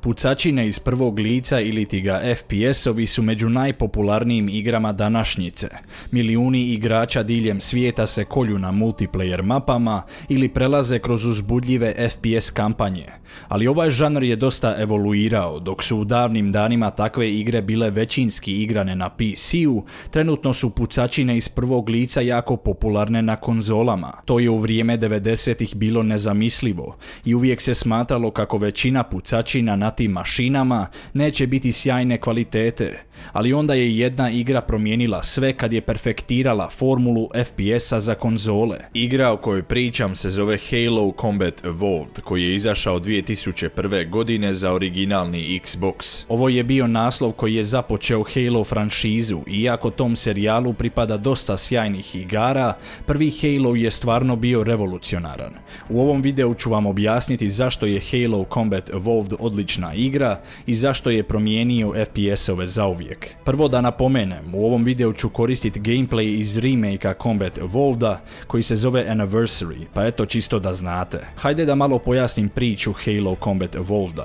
Pucačine iz prvog lica ili ti ga FPS-ovi su među najpopularnijim igrama današnjice. Milijuni igrača diljem svijeta se kolju na multiplayer mapama ili prelaze kroz uzbudljive FPS kampanje. Ali ovaj žanr je dosta evoluirao, dok su u davnim danima takve igre bile većinski igrane na PC-u, trenutno su pucačine iz prvog lica jako popularne na konzolama. To je u vrijeme 90-ih bilo nezamislivo i uvijek se smatralo kako većina pucačina na na tim mašinama, neće biti sjajne kvalitete, ali onda je jedna igra promijenila sve kad je perfektirala formulu FPS-a za konzole. Igra o kojoj pričam se zove Halo Combat Evolved, koji je izašao 2001. godine za originalni Xbox. Ovo je bio naslov koji je započeo Halo franšizu, iako tom serijalu pripada dosta sjajnih igara, prvi Halo je stvarno bio revolucionaran. U ovom videu ću vam objasniti zašto je Halo Combat Evolved odlično odlična igra i zašto je promijenio FPS-ove zauvijek. Prvo da napomenem, u ovom videu ću koristiti gameplay iz remake Combat Evolved koji se zove Anniversary, pa eto čisto da znate. Hajde da malo pojasnim priču Halo Combat Evolved.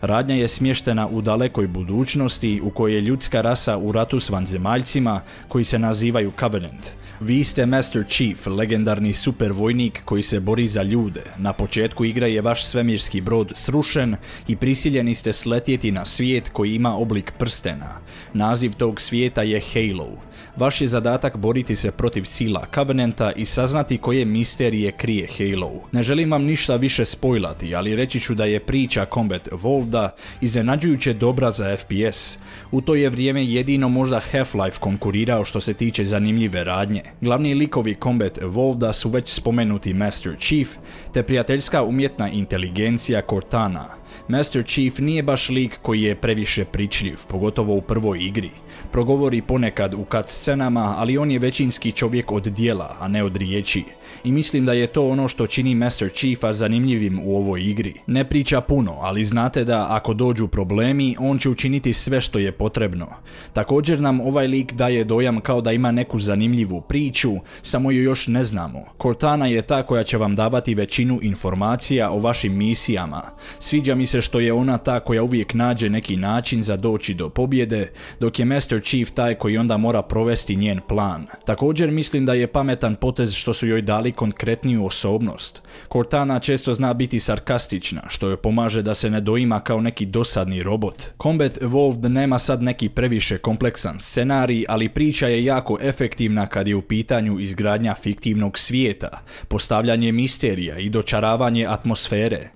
Radnja je smještena u dalekoj budućnosti u kojoj je ljudska rasa u ratu s vanzemaljcima koji se nazivaju Covenant. Vi ste Master Chief, legendarni supervojnik koji se bori za ljude. Na početku igre je vaš svemirski brod srušen i prisiljeni ste sletjeti na svijet koji ima oblik prstena. Naziv tog svijeta je Halo. Vaš je zadatak boriti se protiv sila Covenanta i saznati koje misterije krije Halo. Ne želim vam ništa više spojlati, ali reći ću da je priča Combat Evolveda iznenađujuće dobra za FPS. U to je vrijeme jedino možda Half-Life konkurirao što se tiče zanimljive radnje. Glavni likovi Combat Evolveda su već spomenuti Master Chief, te prijateljska umjetna inteligencija Cortana. Master Chief nije baš lik koji je previše pričljiv, pogotovo u prvoj igri. Progovori ponekad u kad scenama, ali on je većinski čovjek od dijela, a ne od riječi. I mislim da je to ono što čini Master Chiefa zanimljivim u ovoj igri. Ne priča puno, ali znate da ako dođu problemi, on će učiniti sve što je potrebno. Također nam ovaj lik daje dojam kao da ima neku zanimljivu priču, samo ju još ne znamo. Cortana je ta koja će vam davati većinu informacija o vašim misijama. Sviđa mi se što je ona ta koja uvijek nađe neki način za doći do pobjede, dok je Master Master Chief taj koji onda mora provesti njen plan. Također mislim da je pametan potez što su joj dali konkretniju osobnost. Cortana često zna biti sarkastična, što joj pomaže da se ne doima kao neki dosadni robot. Combat Evolved nema sad neki previše kompleksan scenarij, ali priča je jako efektivna kad je u pitanju izgradnja fiktivnog svijeta, postavljanje misterija i dočaravanje atmosfere.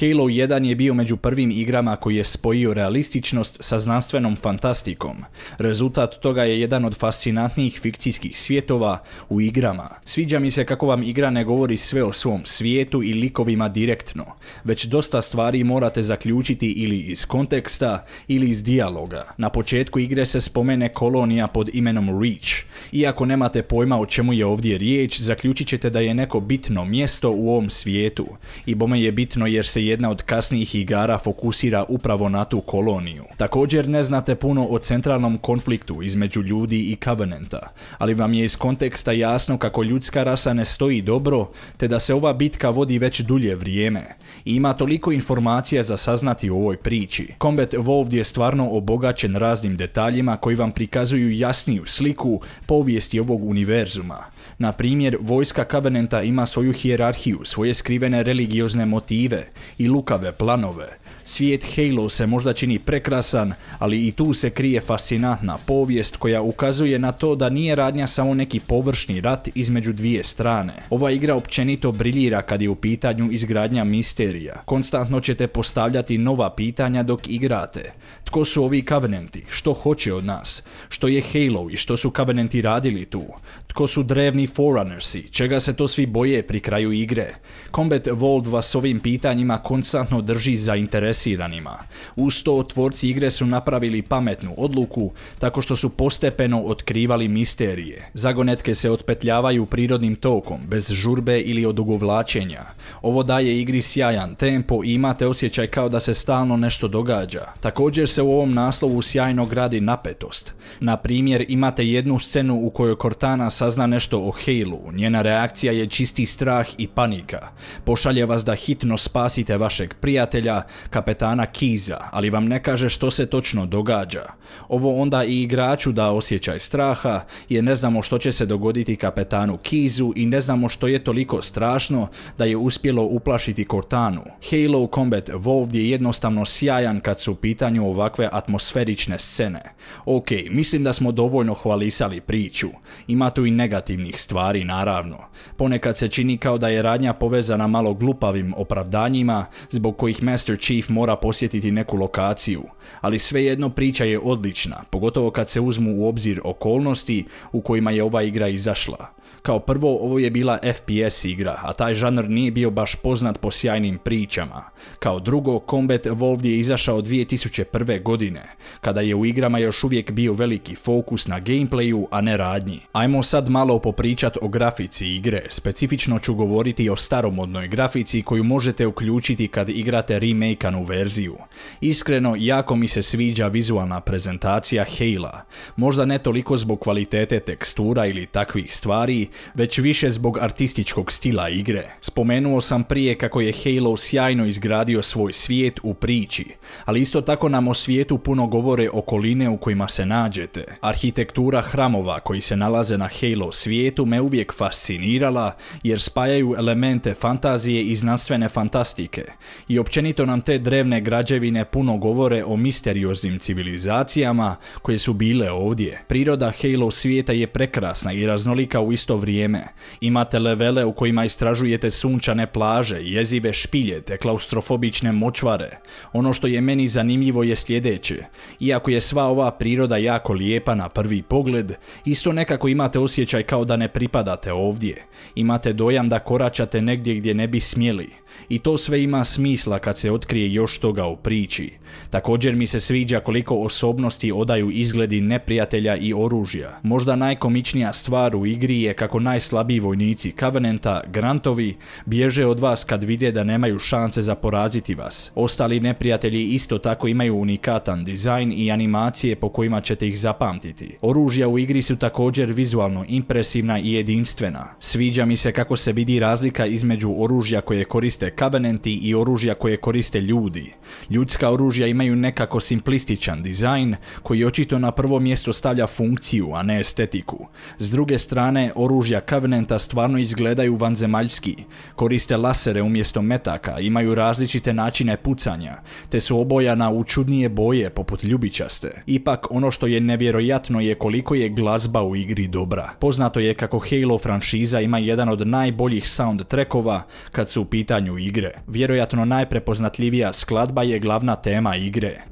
Halo 1 je bio među prvim igrama koji je spojio realističnost sa znanstvenom fantastikom. Rezultat toga je jedan od fascinantnijih fikcijskih svijetova u igrama. Sviđa mi se kako vam igra ne govori sve o svom svijetu i likovima direktno, već dosta stvari morate zaključiti ili iz konteksta ili iz dijaloga. Na početku igre se spomene kolonija pod imenom Reach. Iako nemate pojma o čemu je ovdje riječ, zaključit ćete da je neko bitno mjesto u ovom svijetu. I bome je bitno jer se jedna od kasnijih igara fokusira upravo na tu koloniju. Također ne znate puno o centralnom konfliktu između ljudi i Covenanta, ali vam je iz konteksta jasno kako ljudska rasa ne stoji dobro, te da se ova bitka vodi već dulje vrijeme. I ima toliko informacija za saznati u ovoj priči. Combat Evolved je stvarno obogaćen raznim detaljima koji vam prikazuju jasniju sliku povijesti ovog univerzuma. Na primjer, vojska Covenanta ima svoju hijerarhiju, svoje skrivene religiozne motive i lukave planove, Svijet Halo se možda čini prekrasan, ali i tu se krije fascinantna povijest koja ukazuje na to da nije radnja samo neki površni rat između dvije strane. Ova igra općenito briljira kad je u pitanju izgradnja misterija. Konstantno ćete postavljati nova pitanja dok igrate. Tko su ovi Covenanti? Što hoće od nas? Što je Halo i što su Covenanti radili tu? Tko su drevni Forerunnersi? Čega se to svi boje pri kraju igre? Combat World vas s ovim pitanjima konstantno drži interes zainteresiranima. Uz to tvorci igre su napravili pametnu odluku tako što su postepeno otkrivali misterije. Zagonetke se otpetljavaju prirodnim tokom, bez žurbe ili odugovlačenja. Ovo daje igri sjajan tempo i imate osjećaj kao da se stalno nešto događa. Također se u ovom naslovu sjajno gradi napetost. Na primjer, imate jednu scenu u kojoj Cortana sazna nešto o Halo, njena reakcija je čisti strah i panika. Pošalje vas da hitno spasite vašeg prijatelja, kapetana Kiza, ali vam ne kaže što se točno događa. Ovo onda i igraču da osjećaj straha, jer ne znamo što će se dogoditi kapetanu Kizu i ne znamo što je toliko strašno da je uspjelo uplašiti Cortanu. Halo Combat Evolved je jednostavno sjajan kad su u pitanju ovakve atmosferične scene. Ok, mislim da smo dovoljno hvalisali priču. Ima tu i negativnih stvari, naravno. Ponekad se čini kao da je radnja povezana malo glupavim opravdanjima, zbog kojih Master Chief mora posjetiti neku lokaciju, ali svejedno priča je odlična, pogotovo kad se uzmu u obzir okolnosti u kojima je ova igra izašla. Kao prvo, ovo je bila FPS igra, a taj žanr nije bio baš poznat po sjajnim pričama. Kao drugo, Combat Evolved je izašao 2001. godine, kada je u igrama još uvijek bio veliki fokus na gameplayu, a ne radnji. Ajmo sad malo popričat o grafici igre, specifično ću govoriti o staromodnoj grafici koju možete uključiti kad igrate remakeanu verziju. Iskreno, jako mi se sviđa vizualna prezentacija Halo, možda ne toliko zbog kvalitete tekstura ili takvih stvari, već više zbog artističkog stila igre. Spomenuo sam prije kako je Halo sjajno izgradio svoj svijet u priči, ali isto tako nam o svijetu puno govore okoline u kojima se nađete. Arhitektura hramova koji se nalaze na Halo svijetu me uvijek fascinirala jer spajaju elemente fantazije i znanstvene fantastike i općenito nam te drevne građevine puno govore o misterioznim civilizacijama koje su bile ovdje. Priroda Halo svijeta je prekrasna i raznolika u isto vrijeme. Imate levele u kojima istražujete sunčane plaže, jezive špilje te klaustrofobične močvare. Ono što je meni zanimljivo je sljedeće. Iako je sva ova priroda jako lijepa na prvi pogled, isto nekako imate osjećaj kao da ne pripadate ovdje. Imate dojam da koračate negdje gdje ne bi smjeli. I to sve ima smisla kad se otkrije još toga u priči. Također mi se sviđa koliko osobnosti odaju izgledi neprijatelja i oružja. Možda najkomičnija stvar u igri je kako kako najslabiji vojnici Covenanta, Grantovi, bježe od vas kad vide da nemaju šanse za poraziti vas. Ostali neprijatelji isto tako imaju unikatan dizajn i animacije po kojima ćete ih zapamtiti. Oružja u igri su također vizualno impresivna i jedinstvena. Sviđa mi se kako se vidi razlika između oružja koje koriste Covenanti i oružja koje koriste ljudi. Ljudska oružja imaju nekako simplističan dizajn koji očito na prvo mjesto stavlja funkciju, a ne estetiku. S druge strane, oružja oružja Covenanta stvarno izgledaju vanzemaljski. Koriste lasere umjesto metaka, imaju različite načine pucanja, te su obojana u čudnije boje poput ljubičaste. Ipak, ono što je nevjerojatno je koliko je glazba u igri dobra. Poznato je kako Halo franšiza ima jedan od najboljih soundtrackova kad su u pitanju igre. Vjerojatno najprepoznatljivija skladba je glavna tema igre.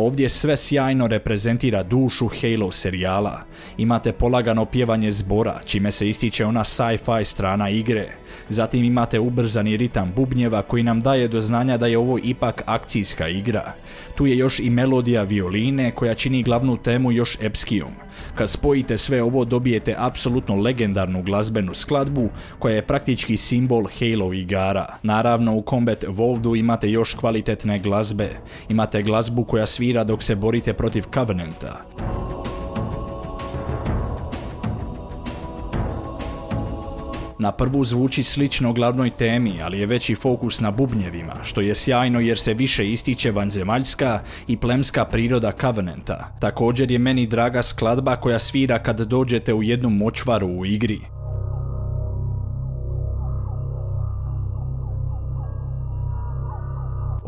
Ovdje sve sjajno reprezentira dušu Halo serijala. Imate polagano pjevanje zbora, čime se ističe ona sci-fi strana igre. Zatim imate ubrzani ritam bubnjeva koji nam daje do znanja da je ovo ipak akcijska igra. Tu je još i melodija violine koja čini glavnu temu još epskijom. Kad spojite sve ovo dobijete apsolutno legendarnu glazbenu skladbu koja je praktički simbol Halo igara. Naravno u Combat Voldu imate još kvalitetne glazbe. Imate glazbu koja svira dok se borite protiv Covenanta. Na prvu zvuči slično glavnoj temi, ali je veći fokus na bubnjevima, što je sjajno jer se više ističe vanzemaljska i plemska priroda Covenanta. Također je meni draga skladba koja svira kad dođete u jednu močvaru u igri.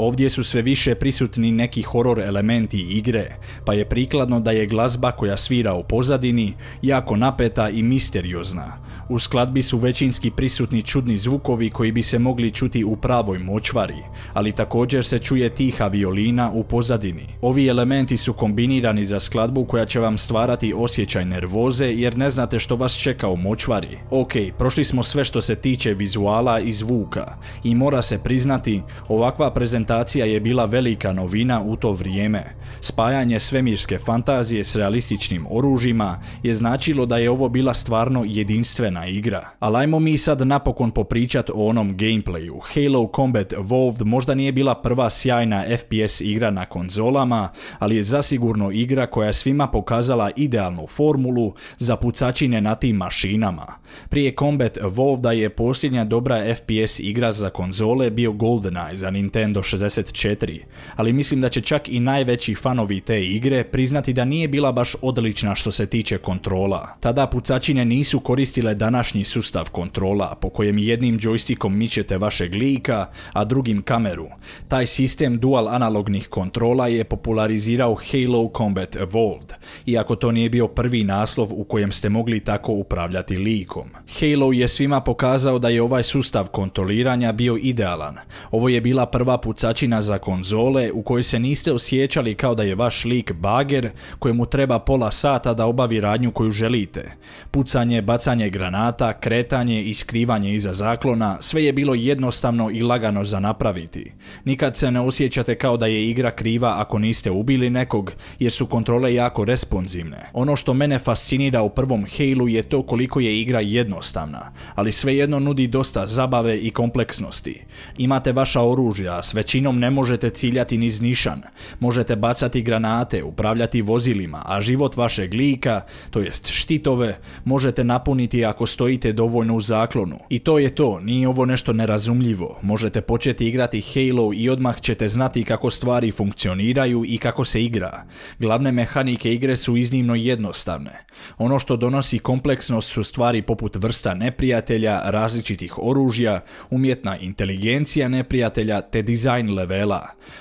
Ovdje su sve više prisutni neki horor elementi igre, pa je prikladno da je glazba koja svira u pozadini jako napeta i misteriozna. U skladbi su većinski prisutni čudni zvukovi koji bi se mogli čuti u pravoj močvari, ali također se čuje tiha violina u pozadini. Ovi elementi su kombinirani za skladbu koja će vam stvarati osjećaj nervoze jer ne znate što vas čeka u močvari. Ok, prošli smo sve što se tiče vizuala i zvuka i mora se priznati, ovakva prezentacija Transplantacija je bila velika novina u to vrijeme. Spajanje svemirske fantazije s realističnim oružjima je značilo da je ovo bila stvarno jedinstvena igra. Ali ajmo mi sad napokon popričat o onom gameplayu. Halo Combat Evolved možda nije bila prva sjajna FPS igra na konzolama, ali je zasigurno igra koja je svima pokazala idealnu formulu za pucačine na tim mašinama. Prije Combat Evolved je posljednja dobra FPS igra za konzole bio GoldenEye za Nintendo 64 64, ali mislim da će čak i najveći fanovi te igre priznati da nije bila baš odlična što se tiče kontrola. Tada pucačine nisu koristile današnji sustav kontrola po kojem jednim joystickom mičete vašeg lika, a drugim kameru. Taj sistem dual analognih kontrola je popularizirao Halo Combat Evolved, iako to nije bio prvi naslov u kojem ste mogli tako upravljati likom. Halo je svima pokazao da je ovaj sustav kontroliranja bio idealan. Ovo je bila prva pucačina Začina za konzole u kojoj se niste osjećali kao da je vaš lik bager kojemu treba pola sata da obavi radnju koju želite. Pucanje, bacanje granata, kretanje i skrivanje iza zaklona, sve je bilo jednostavno i lagano za napraviti. Nikad se ne osjećate kao da je igra kriva ako niste ubili nekog, jer su kontrole jako responsivne. Ono što mene fascinira u prvom Halo je to koliko je igra jednostavna, ali svejedno nudi dosta zabave i kompleksnosti. Imate vaša oružja s većinom mašinom ne možete ciljati niz nišan, možete bacati granate, upravljati vozilima, a život vašeg lika, to jest štitove, možete napuniti ako stojite dovoljno u zaklonu. I to je to, nije ovo nešto nerazumljivo. Možete početi igrati Halo i odmah ćete znati kako stvari funkcioniraju i kako se igra. Glavne mehanike igre su iznimno jednostavne. Ono što donosi kompleksnost su stvari poput vrsta neprijatelja, različitih oružja, umjetna inteligencija neprijatelja te dizajn sjajn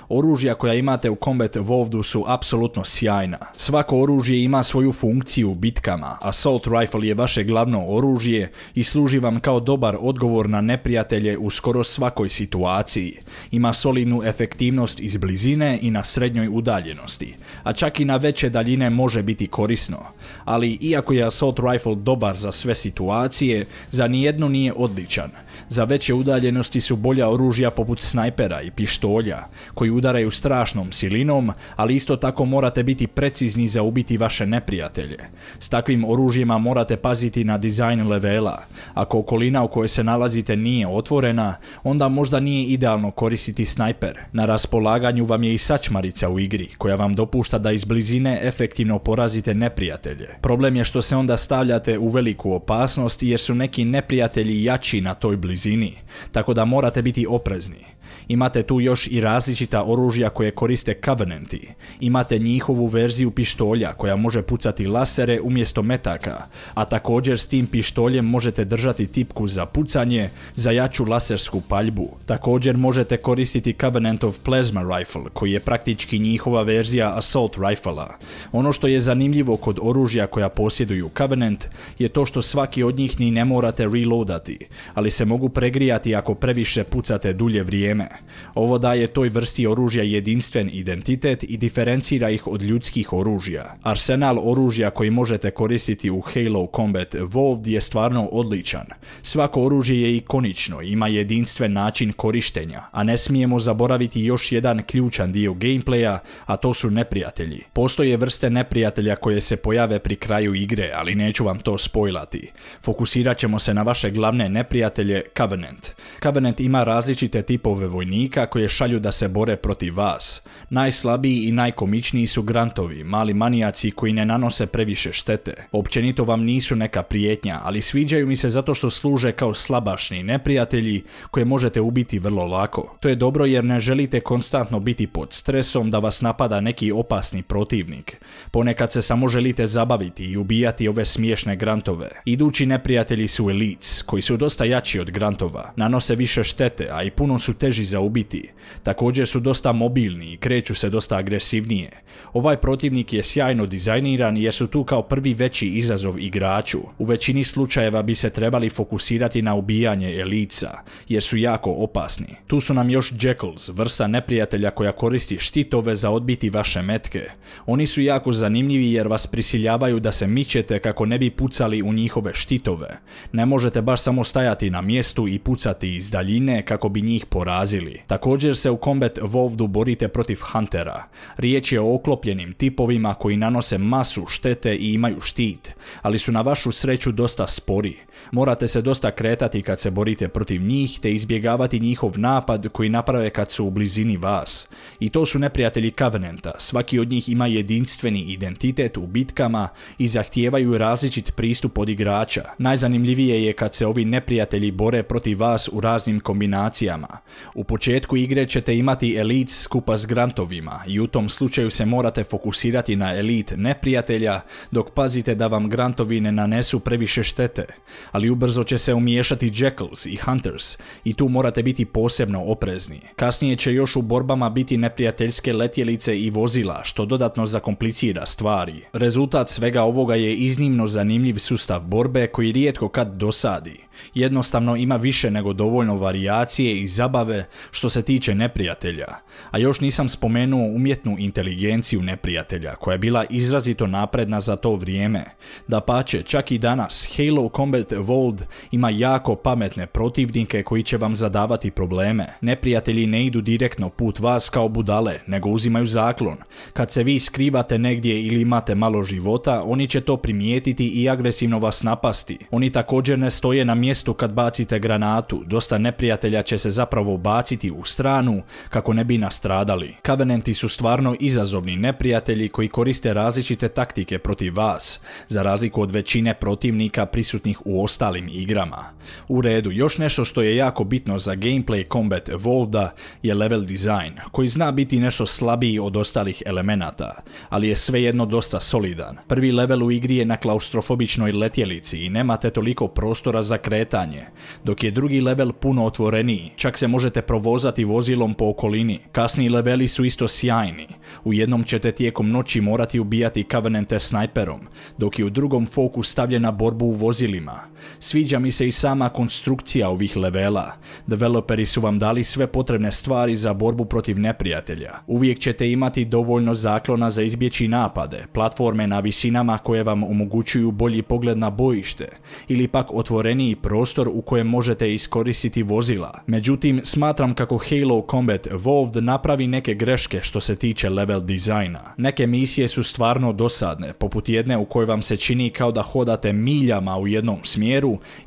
Oružja koja imate u Combat Evolvedu su apsolutno sjajna. Svako oružje ima svoju funkciju u bitkama. Assault Rifle je vaše glavno oružje i služi vam kao dobar odgovor na neprijatelje u skoro svakoj situaciji. Ima solidnu efektivnost iz blizine i na srednjoj udaljenosti, a čak i na veće daljine može biti korisno. Ali iako je Assault Rifle dobar za sve situacije, za nijedno nije odličan – za veće udaljenosti su bolja oružja poput snajpera i pištolja, koji udaraju strašnom silinom, ali isto tako morate biti precizni za ubiti vaše neprijatelje. S takvim oružjima morate paziti na dizajn levela. Ako okolina u kojoj se nalazite nije otvorena, onda možda nije idealno koristiti snajper. Na raspolaganju vam je i sačmarica u igri, koja vam dopušta da iz blizine efektivno porazite neprijatelje. Problem je što se onda stavljate u veliku opasnost jer su neki neprijatelji jači na toj blizini blizini, tako da morate biti oprezni. Imate tu još i različita oružja koje koriste Covenanti. Imate njihovu verziju pištolja koja može pucati lasere umjesto metaka, a također s tim pištoljem možete držati tipku za pucanje, za jaču lasersku paljbu. Također možete koristiti of Plasma Rifle koji je praktički njihova verzija Assault Rifle-a. Ono što je zanimljivo kod oružja koja posjeduju Covenant je to što svaki od njih ni ne morate reloadati, ali se mogu pregrijati ako previše pucate dulje vrijeme vrijeme. Ovo daje toj vrsti oružja jedinstven identitet i diferencira ih od ljudskih oružja. Arsenal oružja koji možete koristiti u Halo Combat Evolved je stvarno odličan. Svako oružje je ikonično, ima jedinstven način korištenja, a ne smijemo zaboraviti još jedan ključan dio gameplaya, a to su neprijatelji. Postoje vrste neprijatelja koje se pojave pri kraju igre, ali neću vam to spojlati. Fokusirat ćemo se na vaše glavne neprijatelje Covenant. Covenant ima različite tipove vojnika koje šalju da se bore protiv vas. Najslabiji i najkomičniji su grantovi, mali manijaci koji ne nanose previše štete. Općenito vam nisu neka prijetnja, ali sviđaju mi se zato što služe kao slabašni neprijatelji koje možete ubiti vrlo lako. To je dobro jer ne želite konstantno biti pod stresom da vas napada neki opasni protivnik. Ponekad se samo želite zabaviti i ubijati ove smiješne grantove. Idući neprijatelji su elites, koji su dosta jači od grantova, nanose više štete, a i puno su teži teži ubiti Također su dosta mobilni i kreću se dosta agresivnije. Ovaj protivnik je sjajno dizajniran jer su tu kao prvi veći izazov igraču. U većini slučajeva bi se trebali fokusirati na ubijanje elica jer su jako opasni. Tu su nam još Jackals, vrsta neprijatelja koja koristi štitove za odbiti vaše metke. Oni su jako zanimljivi jer vas prisiljavaju da se mičete kako ne bi pucali u njihove štitove. Ne možete baš samo stajati na mjestu i pucati iz daljine kako bi njih porazili Također se u Combat Evolvedu borite protiv Huntera. Riječ je o oklopljenim tipovima koji nanose masu štete i imaju štit, ali su na vašu sreću dosta spori. Morate se dosta kretati kad se borite protiv njih te izbjegavati njihov napad koji naprave kad su u blizini vas. I to su neprijatelji Covenanta, svaki od njih ima jedinstveni identitet u bitkama i zahtijevaju različit pristup od igrača. Najzanimljivije je kad se ovi neprijatelji bore protiv vas u raznim kombinacijama. U početku igre ćete imati Elite skupa s grantovima i u tom slučaju se morate fokusirati na elit neprijatelja dok pazite da vam grantovi ne nanesu previše štete, ali ubrzo će se umiješati Jackals i Hunters i tu morate biti posebno oprezni. Kasnije će još u borbama biti neprijateljske letjelice i vozila što dodatno zakomplicira stvari. Rezultat svega ovoga je iznimno zanimljiv sustav borbe koji rijetko kad dosadi. Jednostavno ima više nego dovoljno varijacije i zabave što se tiče neprijatelja, a još nisam spomenuo umjetnu inteligenciju neprijatelja koja je bila izrazito napredna za to vrijeme. Da pače, čak i danas Halo Combat Evolved ima jako pametne protivnike koji će vam zadavati probleme. Neprijatelji ne idu direktno put vas kao budale, nego uzimaju zaklon. Kad se vi skrivate negdje ili imate malo života, oni će to primijetiti i agresivno vas napasti. Oni također ne stoje na mjestu mjestu kad bacite granatu, dosta neprijatelja će se zapravo baciti u stranu kako ne bi nastradali. Covenanti su stvarno izazovni neprijatelji koji koriste različite taktike protiv vas, za razliku od većine protivnika prisutnih u ostalim igrama. U redu, još nešto što je jako bitno za gameplay combat Evolveda je level design, koji zna biti nešto slabiji od ostalih elemenata, ali je svejedno dosta solidan. Prvi level u igri je na klaustrofobičnoj letjelici i nemate toliko prostora za kretanje kretanje, dok je drugi level puno otvoreniji, čak se možete provozati vozilom po okolini. Kasni leveli su isto sjajni, u jednom ćete tijekom noći morati ubijati kavenente snajperom, dok je u drugom fokus stavljena na borbu u vozilima. Sviđa mi se i sama konstrukcija ovih levela. Developeri su vam dali sve potrebne stvari za borbu protiv neprijatelja. Uvijek ćete imati dovoljno zaklona za izbjeći napade, platforme na visinama koje vam omogućuju bolji pogled na bojište ili pak otvoreniji prostor u kojem možete iskoristiti vozila. Međutim, smatram kako Halo Combat Evolved napravi neke greške što se tiče level dizajna. Neke misije su stvarno dosadne, poput jedne u kojoj vam se čini kao da hodate miljama u jednom smjeru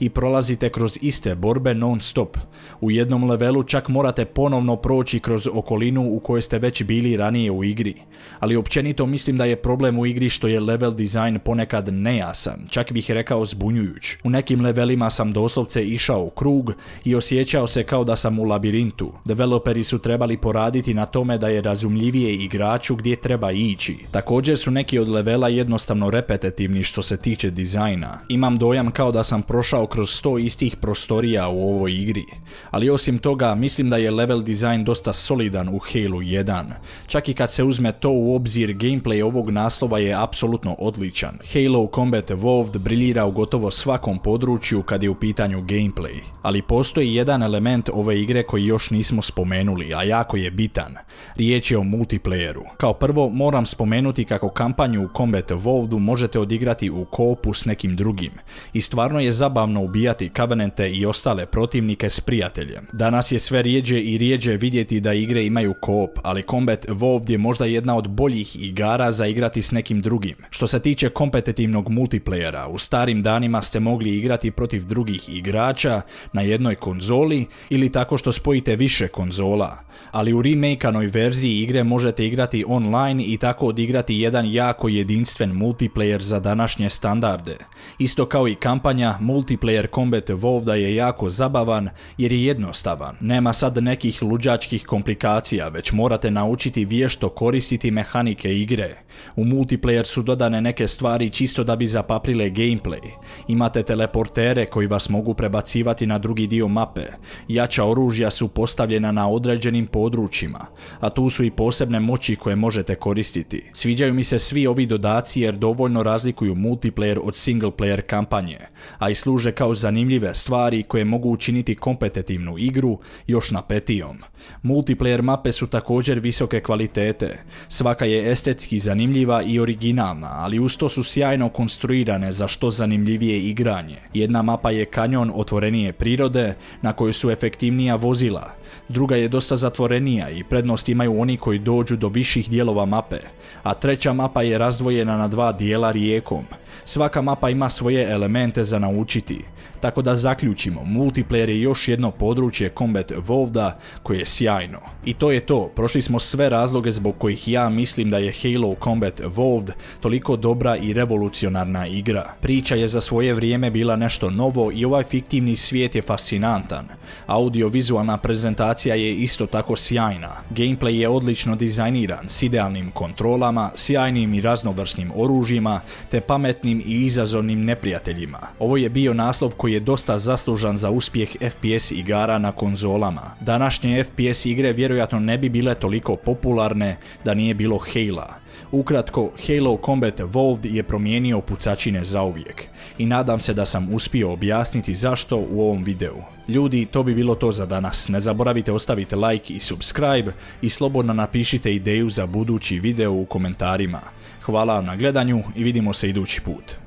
i prolazite kroz iste borbe non stop. U jednom levelu čak morate ponovno proći kroz okolinu u kojoj ste već bili ranije u igri. Ali općenito mislim da je problem u igri što je level design ponekad nejasan, čak bih rekao zbunjujuć. U nekim levelima sam doslovce išao u krug i osjećao se kao da sam u labirintu. Developeri su trebali poraditi na tome da je razumljivije igraču gdje treba ići. Također su neki od levela jednostavno repetitivni što se tiče dizajna. Imam dojam kao da sam sam prošao kroz 100 istih prostorija u ovoj igri, ali osim toga mislim da je level design dosta solidan u Halo 1. Čak i kad se uzme to u obzir, gameplay ovog naslova je apsolutno odličan. Halo Combat Evolved briljira u gotovo svakom području kad je u pitanju gameplay, ali postoji jedan element ove igre koji još nismo spomenuli, a jako je bitan. Riječ je o multiplayeru. Kao prvo moram spomenuti kako kampanju u Combat Evolvedu možete odigrati u kopu s nekim drugim i stvarno je zabavno ubijati kavenente i ostale protivnike s prijateljem. Danas je sve rijeđe i rijeđe vidjeti da igre imaju koop, ali Combat Evolved je možda jedna od boljih igara za igrati s nekim drugim. Što se tiče kompetitivnog multiplayera, u starim danima ste mogli igrati protiv drugih igrača na jednoj konzoli ili tako što spojite više konzola, ali u remakeanoj verziji igre možete igrati online i tako odigrati jedan jako jedinstven multiplayer za današnje standarde. Isto kao i kampanja multiplayer combat Vovda je jako zabavan jer je jednostavan. Nema sad nekih luđačkih komplikacija, već morate naučiti vješto koristiti mehanike igre. U multiplayer su dodane neke stvari čisto da bi zapaprile gameplay. Imate teleportere koji vas mogu prebacivati na drugi dio mape. Jača oružja su postavljena na određenim područjima, a tu su i posebne moći koje možete koristiti. Sviđaju mi se svi ovi dodaci jer dovoljno razlikuju multiplayer od single player kampanje, a i služe kao zanimljive stvari koje mogu učiniti kompetitivnu igru još napetijom. Multiplayer mape su također visoke kvalitete. Svaka je estetski zanimljiva i originalna, ali uz to su sjajno konstruirane za što zanimljivije igranje. Jedna mapa je kanjon otvorenije prirode, na kojoj su efektivnija vozila. Druga je dosta zatvorenija i prednost imaju oni koji dođu do viših dijelova mape. A treća mapa je razdvojena na dva dijela rijekom, Svaka mapa ima svoje elemente za naučiti, tako da zaključimo, multiplayer je još jedno područje Combat Volda koje je sjajno. I to je to, prošli smo sve razloge zbog kojih ja mislim da je Halo Combat Evolved toliko dobra i revolucionarna igra. Priča je za svoje vrijeme bila nešto novo i ovaj fiktivni svijet je fascinantan. Audio-vizualna prezentacija je isto tako sjajna. Gameplay je odlično dizajniran s idealnim kontrolama, sjajnim i raznovrsnim oružjima te pamet i izazovnim neprijateljima. Ovo je bio naslov koji je dosta zaslužan za uspjeh FPS igara na konzolama. Današnje FPS igre vjerojatno ne bi bile toliko popularne da nije bilo Halo. Ukratko, Halo Combat Evolved je promijenio pucačine zauvijek i nadam se da sam uspio objasniti zašto u ovom videu. Ljudi, to bi bilo to za danas. Ne zaboravite ostaviti like i subscribe i slobodno napišite ideju za budući video u komentarima. Hvala na gledanju i vidimo se idući put.